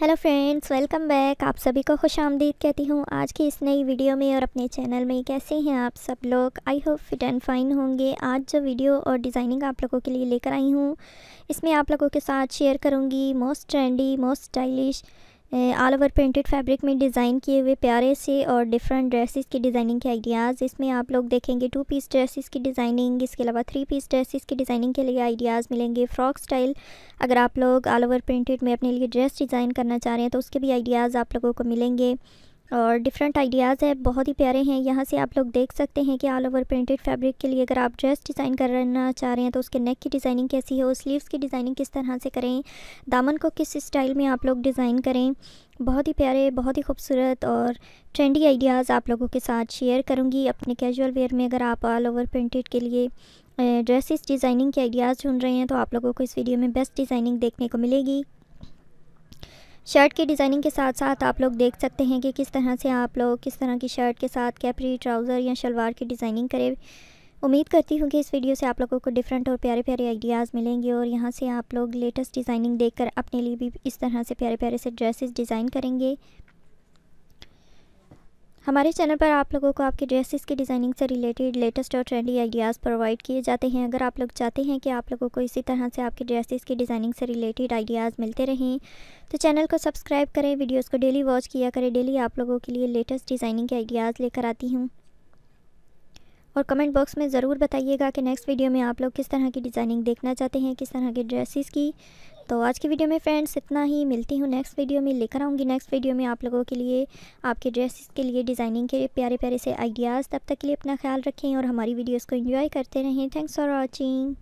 hello friends welcome back आप सभी को खुश आमदीद कहती हूँ आज की इस नई वीडियो में और अपने चैनल में कैसे हैं आप सब लोग I hope fit and fine होंगे आज जो वीडियो और डिज़ाइनिंग आप लोगों के लिए लेकर आई हूँ इसमें आप लोगों के साथ शेयर करूँगी most trendy most stylish all over printed fabric में डिज़ाइन किए हुए प्यारे से और डिफरेंट ड्रेसेस की डिज़ाइनिंग के आइडियाज़ इसमें आप लोग देखेंगे टू पीस ड्रेसेस की डिज़ाइनिंग इसके अलावा थ्री पीस ड्रेसेस की डिज़ाइनिंग के लिए आइडियाज़ मिलेंगे फ्रॉक स्टाइल अगर आप लोग ऑल ओवर प्रिंटेड में अपने लिए ड्रेस डिज़ाइन करना चाह रहे हैं तो उसके भी आइडियाज़ आप लोगों को मिलेंगे और डिफरेंट आइडियाज़ है बहुत ही प्यारे हैं यहाँ से आप लोग देख सकते हैं कि ऑल ओवर प्रिंटेड फैब्रिक के लिए अगर आप ड्रेस डिज़ाइन करना चाह रहे हैं तो उसके नेक की डिज़ाइनिंग कैसी हो स्लीव्स की डिज़ाइनिंग किस तरह से करें दामन को किस स्टाइल में आप लोग डिज़ाइन करें बहुत ही प्यारे बहुत ही खूबसूरत और ट्रेंडी आइडियाज़ आप लोगों के साथ शेयर करूँगी अपने कैजुअल वेयर में अगर आप ऑल ओवर प्रिंटेड के लिए ड्रेसिस डिज़ाइनिंग के आइडियाज़ चुन रहे हैं तो आप लोगों को इस वीडियो में बेस्ट डिज़ाइनिंग देखने को मिलेगी शर्ट की डिज़ाइनिंग के साथ साथ आप लोग देख सकते हैं कि किस तरह से आप लोग किस तरह की शर्ट के साथ कैपरी ट्राउज़र या शलवार की डिज़ाइनिंग करें उम्मीद करती हूँ कि इस वीडियो से आप लोगों को डिफरेंट और प्यारे प्यारे आइडियाज़ मिलेंगे और यहाँ से आप लोग लेटेस्ट डिज़ाइनिंग देखकर अपने लिए भी इस तरह से प्यारे प्यारे से ड्रेसेस डिज़ाइन करेंगे हमारे चैनल पर आप लोगों को आपके ड्रेसेस की डिज़ाइनिंग से रिलेटेड लेटेस्ट और ट्रेंडी आइडियाज़ प्रोवाइड किए जाते हैं अगर आप लोग चाहते हैं कि आप लोगों को इसी तरह से आपके ड्रेसेस की डिज़ाइनिंग से रिलेटेड आइडियाज़ मिलते रहें तो चैनल को सब्सक्राइब करें वीडियोज़ को डेली वॉच किया करें डेली आप लोगों के लिए लेटेस्ट डिज़ाइनिंग के आइडियाज़ लेकर आती हूँ और कमेंट बॉक्स में ज़रूर बताइएगा कि नेक्स्ट वीडियो में आप लोग किस तरह की डिज़ाइनिंग देखना चाहते हैं किस तरह के ड्रेसेस की तो आज की वीडियो में फ्रेंड्स इतना ही मिलती हूँ नेक्स्ट वीडियो में लेकर आऊँगी नेक्स्ट वीडियो में आप लोगों के लिए आपके ड्रेसेस के लिए डिज़ाइनिंग के प्यारे प्यारे से आइडियाज़ तब तक के लिए अपना ख्याल रखें और हमारी वीडियोज़ को इन्जॉय करते रहें थैंक्स फॉर वॉचिंग